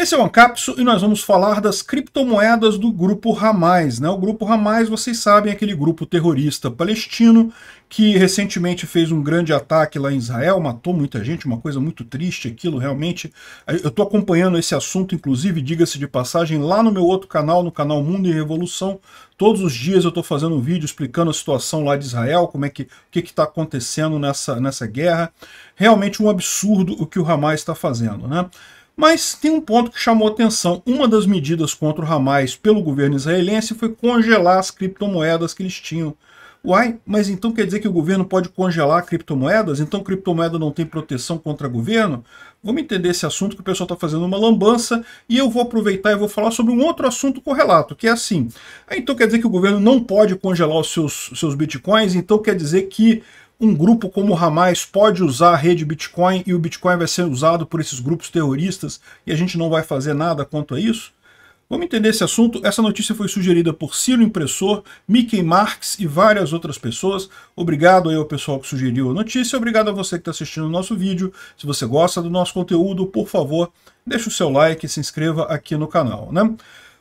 Esse é o Ancapso e nós vamos falar das criptomoedas do grupo Hamas. Né? O grupo Hamas, vocês sabem, é aquele grupo terrorista palestino que recentemente fez um grande ataque lá em Israel, matou muita gente, uma coisa muito triste aquilo, realmente. Eu estou acompanhando esse assunto, inclusive, diga-se de passagem, lá no meu outro canal, no canal Mundo em Revolução. Todos os dias eu estou fazendo um vídeo explicando a situação lá de Israel, como é que o que está acontecendo nessa, nessa guerra. Realmente um absurdo o que o Hamas está fazendo. Né? Mas tem um ponto que chamou atenção. Uma das medidas contra o Hamas pelo governo israelense foi congelar as criptomoedas que eles tinham. Uai, mas então quer dizer que o governo pode congelar criptomoedas? Então criptomoeda não tem proteção contra governo? Vamos entender esse assunto que o pessoal está fazendo uma lambança e eu vou aproveitar e vou falar sobre um outro assunto correlato, que é assim. Então quer dizer que o governo não pode congelar os seus, seus bitcoins, então quer dizer que um grupo como o Hamas pode usar a rede Bitcoin e o Bitcoin vai ser usado por esses grupos terroristas e a gente não vai fazer nada quanto a isso? Vamos entender esse assunto. Essa notícia foi sugerida por Ciro Impressor, Mickey Marx e várias outras pessoas. Obrigado aí ao pessoal que sugeriu a notícia. Obrigado a você que está assistindo o nosso vídeo. Se você gosta do nosso conteúdo, por favor, deixe o seu like e se inscreva aqui no canal. Né?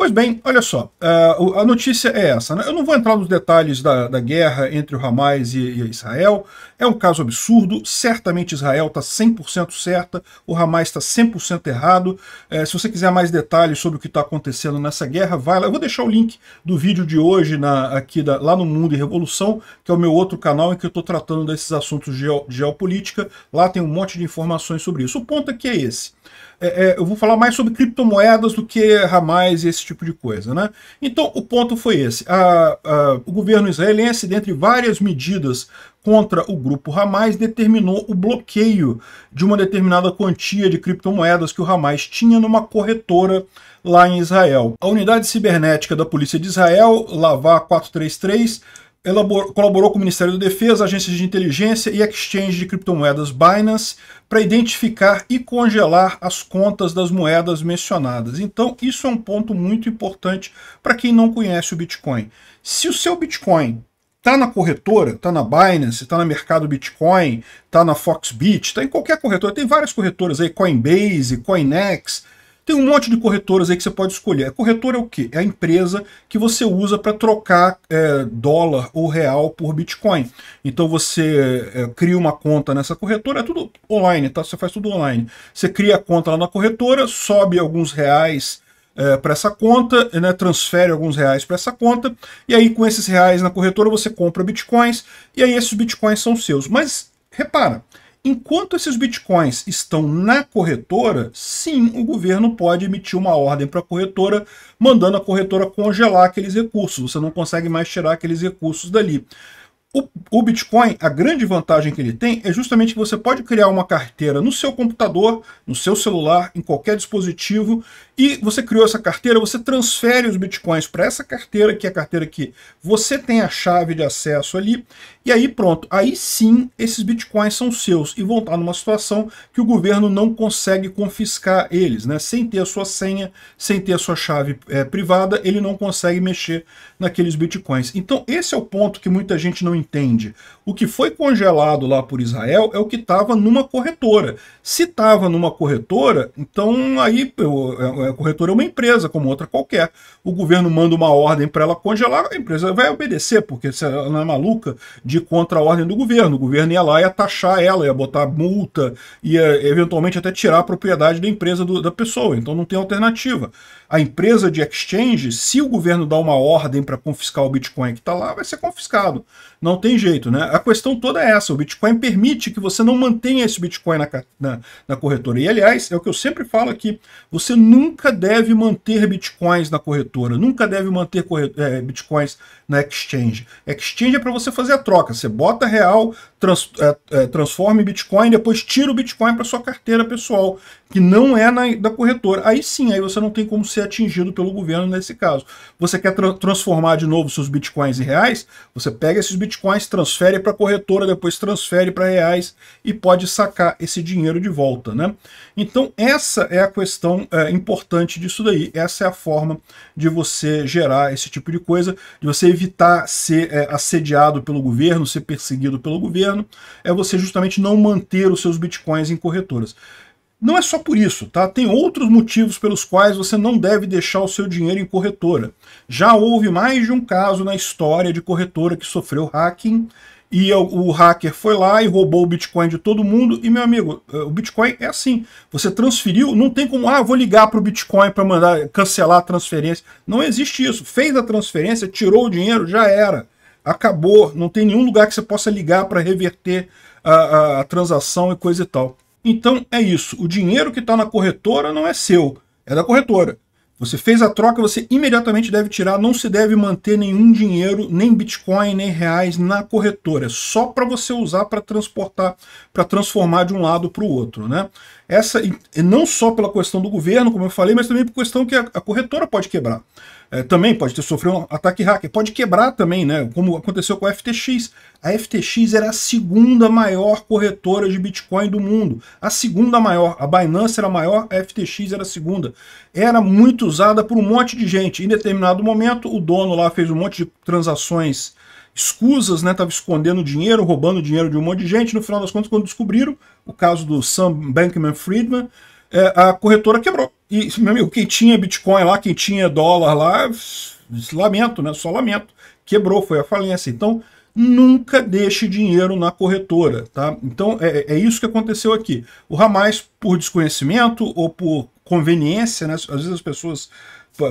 Pois bem, olha só, eh, a notícia é essa. Né? Eu não vou entrar nos detalhes da, da guerra entre o Hamas e, e, Israel. É um caso absurdo. Certamente Israel está 100% certa, o Hamas está 100% errado. É, se você quiser mais detalhes sobre o que está acontecendo nessa guerra, vai lá. Eu vou deixar o link do vídeo de hoje na, aqui da, lá no Mundo e Revolução, que é o meu outro canal em que eu estou tratando desses assuntos de geopolítica. Lá tem um monte de informações sobre isso. O ponto aqui é, é esse. É, é, eu vou falar mais sobre criptomoedas do que Hamas e esse tipo tipo de coisa. Né? Então, o ponto foi esse. A, a, o governo israelense, dentre várias medidas contra o grupo Hamas, determinou o bloqueio de uma determinada quantia de criptomoedas que o Hamas tinha numa corretora lá em Israel. A unidade cibernética da Polícia de Israel, Lavar 433, Elabor, colaborou com o Ministério da Defesa, agências de inteligência e exchange de criptomoedas Binance para identificar e congelar as contas das moedas mencionadas. Então, isso é um ponto muito importante para quem não conhece o Bitcoin. Se o seu Bitcoin está na corretora, está na Binance, está no mercado Bitcoin, está na Foxbit, está em qualquer corretora, tem várias corretoras aí, Coinbase, Coinex, tem um monte de corretoras aí que você pode escolher. A é corretora é o quê? É a empresa que você usa para trocar é, dólar ou real por Bitcoin. Então você é, cria uma conta nessa corretora, é tudo online, tá? Você faz tudo online. Você cria a conta lá na corretora, sobe alguns reais é, para essa conta, né, transfere alguns reais para essa conta, e aí com esses reais na corretora você compra bitcoins, e aí esses bitcoins são seus. Mas repara, Enquanto esses bitcoins estão na corretora, sim, o governo pode emitir uma ordem para a corretora, mandando a corretora congelar aqueles recursos. Você não consegue mais tirar aqueles recursos dali. O, o, Bitcoin, a grande vantagem que ele tem é justamente que você pode criar uma carteira no seu computador, no seu celular, em qualquer dispositivo, e você criou essa carteira, você transfere os Bitcoins para essa carteira, que é a carteira que você tem a chave de acesso ali, e aí pronto, aí sim esses Bitcoins são seus e vão estar numa situação que o governo não consegue confiscar eles, né? Sem ter a sua senha, sem ter a sua chave é, privada, ele não consegue mexer naqueles Bitcoins. Então esse é o ponto que muita gente não entende. O que foi congelado lá por Israel é o que estava numa corretora. Se estava numa corretora, então aí é, é, a corretora é uma empresa, como outra qualquer. O governo manda uma ordem para ela congelar, a empresa vai obedecer, porque ela não é maluca de ir contra a ordem do governo. O governo ia lá, ia taxar ela, ia botar multa, ia eventualmente até tirar a propriedade da empresa do, da pessoa. Então não tem alternativa. A empresa de exchange, se o governo dá uma ordem para confiscar o Bitcoin que está lá, vai ser confiscado. Não não tem jeito, né? A questão toda é essa. O Bitcoin permite que você não mantenha esse Bitcoin na, na, na corretora. E, aliás, é o que eu sempre falo aqui. Você nunca deve manter Bitcoins na corretora. Nunca deve manter é, Bitcoins na exchange. Exchange é para você fazer a troca. Você bota real, trans, é, é, transforma em Bitcoin, depois tira o Bitcoin para sua carteira pessoal que não é na, da corretora. Aí sim, aí você não tem como ser atingido pelo governo nesse caso. Você quer tra transformar de novo seus bitcoins em reais? Você pega esses bitcoins, transfere para a corretora, depois transfere para reais e pode sacar esse dinheiro de volta, né? Então essa é a questão é, importante disso daí. Essa é a forma de você gerar esse tipo de coisa, de você evitar ser é, assediado pelo governo, ser perseguido pelo governo, é você justamente não manter os seus bitcoins em corretoras. Não é só por isso, tá? Tem outros motivos pelos quais você não deve deixar o seu dinheiro em corretora. Já houve mais de um caso na história de corretora que sofreu hacking e o hacker foi lá e roubou o Bitcoin de todo mundo. E, meu amigo, eh, o Bitcoin é assim. Você transferiu, não tem como, ah, vou ligar para o Bitcoin para mandar cancelar a transferência. Não existe isso. Fez a transferência, tirou o dinheiro, já era. Acabou. Não tem nenhum lugar que você possa ligar para reverter a, a, a transação e coisa e tal. Então é isso. O dinheiro que está na corretora não é seu, é da corretora. Você fez a troca, você imediatamente deve tirar, não se deve manter nenhum dinheiro, nem Bitcoin, nem reais na corretora. É só para você usar para transportar, para transformar de um lado para o outro. Né? Essa, não só pela questão do governo, como eu falei, mas também por questão que a, a corretora pode quebrar é, também pode ter sofrido um ataque hacker, pode quebrar também, né? Como aconteceu com a FTX. A FTX era a segunda maior corretora de Bitcoin do mundo. A segunda maior. A Binance era a maior, a FTX era a segunda. Era muito usada por um monte de gente. Em determinado momento, o dono lá fez um monte de transações escusas, né? Tava escondendo dinheiro, roubando dinheiro de um monte de gente. No final das contas, quando descobriram o caso do Sam Bankman-Friedman, é, a corretora quebrou. E, meu amigo, quem tinha Bitcoin lá, quem tinha dólar lá, lamento, né? Só lamento. Quebrou, foi a falência. Então, nunca deixe dinheiro na corretora, tá? Então, é, é isso que aconteceu aqui. O Ramais, por desconhecimento ou por conveniência, né? Às vezes as pessoas,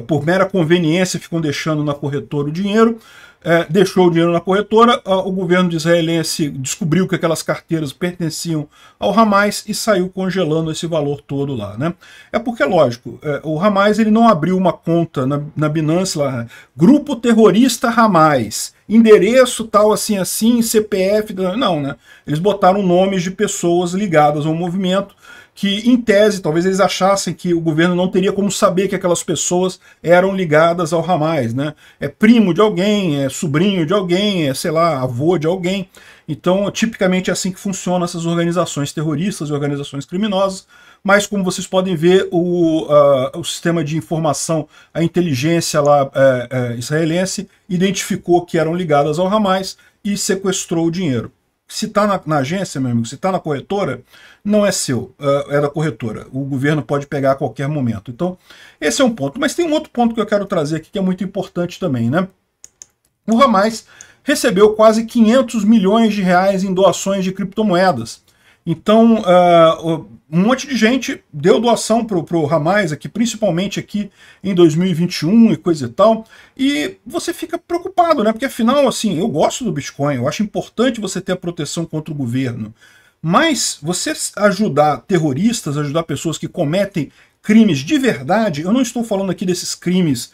por mera conveniência, ficam deixando na corretora o dinheiro é, deixou o dinheiro na corretora, o governo israelense descobriu que aquelas carteiras pertenciam ao Hamas e saiu congelando esse valor todo lá. Né? É porque, lógico, é, o Hamas ele não abriu uma conta na, na Binance lá, né? grupo terrorista Hamas, endereço tal assim assim, CPF, não, né? Eles botaram nomes de pessoas ligadas ao movimento, que, em tese, talvez eles achassem que o governo não teria como saber que aquelas pessoas eram ligadas ao Hamas, né? É primo de alguém, é sobrinho de alguém, é, sei lá, avô de alguém. Então, é tipicamente é assim que funcionam essas organizações terroristas e organizações criminosas. Mas, como vocês podem ver, o, uh, o sistema de informação, a inteligência lá uh, uh, israelense, identificou que eram ligadas ao Hamas e sequestrou o dinheiro. Se está na, na, agência, meu amigo, se está na corretora, não é seu, é, é da corretora. O governo pode pegar a qualquer momento. Então, esse é um ponto. Mas tem um outro ponto que eu quero trazer aqui que é muito importante também, né? O Ramais recebeu quase 500 milhões de reais em doações de criptomoedas. Então, uh, um monte de gente deu doação pro, pro Ramais aqui, principalmente aqui em 2021 e coisa e tal. E você fica preocupado, né? Porque afinal, assim, eu gosto do Bitcoin, eu acho importante você ter a proteção contra o governo. Mas você ajudar terroristas, ajudar pessoas que cometem crimes de verdade, eu não estou falando aqui desses crimes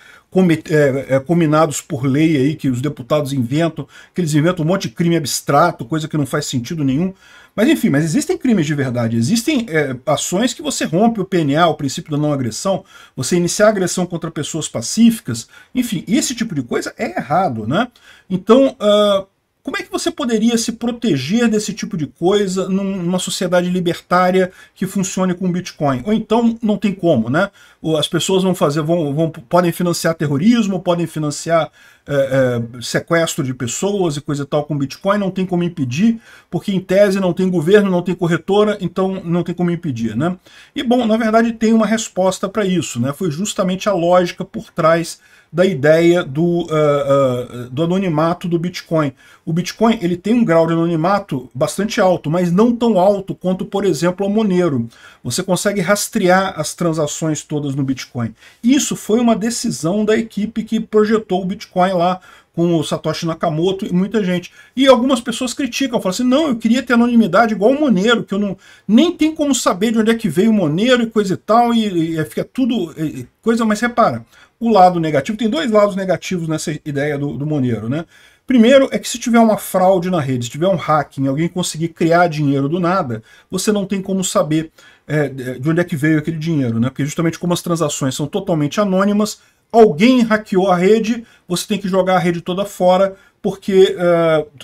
é, é, combinados por lei aí, que os deputados inventam, que eles inventam um monte de crime abstrato, coisa que não faz sentido nenhum. Mas enfim, mas existem crimes de verdade, existem é, ações que você rompe o PNA, o princípio da não agressão, você iniciar agressão contra pessoas pacíficas, enfim, esse tipo de coisa é errado, né? Então, uh, como é que você poderia se proteger desse tipo de coisa numa sociedade libertária que funcione com Bitcoin? Ou então não tem como, né? As pessoas vão fazer, vão, vão podem financiar terrorismo, podem financiar é, é, sequestro de pessoas e coisa e tal com Bitcoin, não tem como impedir, porque em tese não tem governo, não tem corretora, então não tem como impedir, né? E bom, na verdade tem uma resposta para isso, né? Foi justamente a lógica por trás da ideia do, uh, uh, do anonimato do Bitcoin. O Bitcoin ele tem um grau de anonimato bastante alto, mas não tão alto quanto, por exemplo, o Monero. Você consegue rastrear as transações todas no Bitcoin. Isso foi uma decisão da equipe que projetou o Bitcoin lá com o Satoshi Nakamoto e muita gente. E algumas pessoas criticam, falam assim, não, eu queria ter anonimidade igual o Monero, que eu não nem tem como saber de onde é que veio o Monero e coisa e tal, e, e fica tudo e, coisa, mas repara, o lado negativo. Tem dois lados negativos nessa ideia do, do Monero, né? Primeiro é que se tiver uma fraude na rede, se tiver um hacking, alguém conseguir criar dinheiro do nada, você não tem como saber é, de onde é que veio aquele dinheiro, né? Porque justamente como as transações são totalmente anônimas, alguém hackeou a rede, você tem que jogar a rede toda fora, porque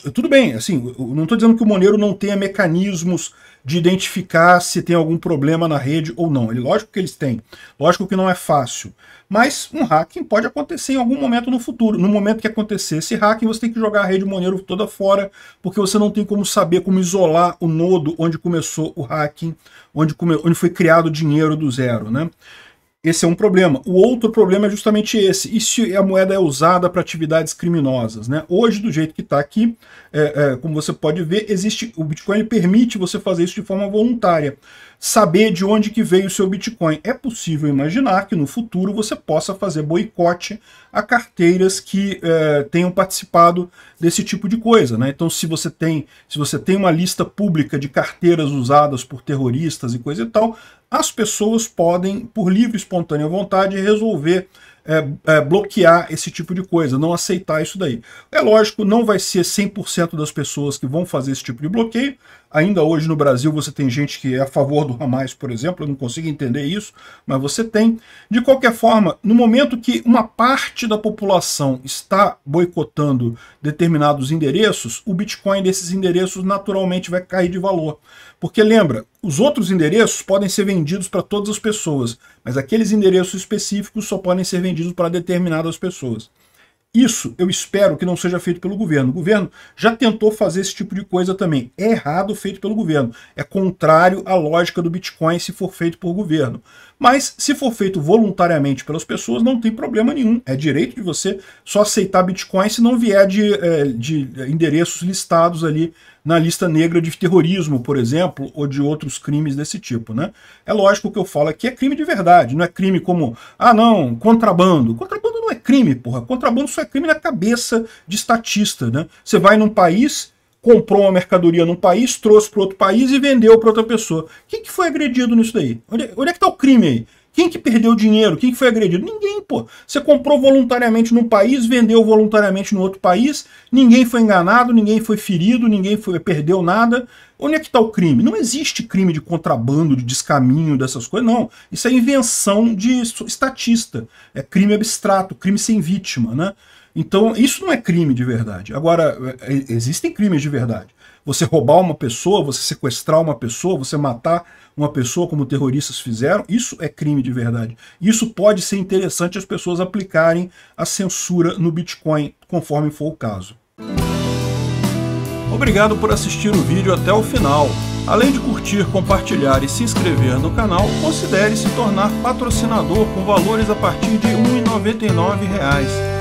uh, tudo bem, assim, não estou dizendo que o Monero não tenha mecanismos de identificar se tem algum problema na rede ou não. Ele, lógico que eles têm, lógico que não é fácil, mas um hacking pode acontecer em algum momento no futuro. No momento que acontecer esse hacking, você tem que jogar a rede Monero toda fora, porque você não tem como saber como isolar o nodo onde começou o hacking, onde, come, onde foi criado o dinheiro do zero, né? Esse é um problema. O outro problema é justamente esse. E se a moeda é usada para atividades criminosas? Né? Hoje, do jeito que está aqui, é, é, como você pode ver, existe o Bitcoin permite você fazer isso de forma voluntária saber de onde que veio o seu Bitcoin. É possível imaginar que no futuro você possa fazer boicote a carteiras que eh, tenham participado desse tipo de coisa. Né? Então, se você, tem, se você tem uma lista pública de carteiras usadas por terroristas e coisa e tal, as pessoas podem, por livre e espontânea vontade, resolver é, é, bloquear esse tipo de coisa, não aceitar isso daí. É lógico, não vai ser 100% das pessoas que vão fazer esse tipo de bloqueio, Ainda hoje no Brasil você tem gente que é a favor do Hamas, por exemplo, eu não consigo entender isso, mas você tem. De qualquer forma, no momento que uma parte da população está boicotando determinados endereços, o Bitcoin desses endereços naturalmente vai cair de valor. Porque lembra, os outros endereços podem ser vendidos para todas as pessoas, mas aqueles endereços específicos só podem ser vendidos para determinadas pessoas. Isso eu espero que não seja feito pelo governo. O governo já tentou fazer esse tipo de coisa também. É errado feito pelo governo. É contrário à lógica do Bitcoin se for feito por governo. Mas se for feito voluntariamente pelas pessoas, não tem problema nenhum. É direito de você só aceitar Bitcoin se não vier de, é, de endereços listados ali na lista negra de terrorismo, por exemplo, ou de outros crimes desse tipo. Né? É lógico que eu falo aqui é crime de verdade, não é crime como, ah não, contrabando. Contrabando não é crime, porra. Contrabando só é crime na cabeça de estatista. Né? Você vai num país comprou uma mercadoria num país, trouxe para outro país e vendeu para outra pessoa. Quem que foi agredido nisso daí? Onde, onde é que está o crime aí? Quem que perdeu dinheiro? Quem que foi agredido? Ninguém, pô. Você comprou voluntariamente num país, vendeu voluntariamente no outro país, ninguém foi enganado, ninguém foi ferido, ninguém foi, perdeu nada. Onde é que está o crime? Não existe crime de contrabando, de descaminho, dessas coisas, não. Isso é invenção de estatista. É crime abstrato, crime sem vítima, né? Então, isso não é crime de verdade. Agora, é, é, existem crimes de verdade. Você roubar uma pessoa, você sequestrar uma pessoa, você matar uma pessoa como terroristas fizeram, isso é crime de verdade. Isso pode ser interessante as pessoas aplicarem a censura no Bitcoin, conforme for o caso. Obrigado por assistir o vídeo até o final. Além de curtir, compartilhar e se inscrever no canal, considere se tornar patrocinador com valores a partir de R$ 1,99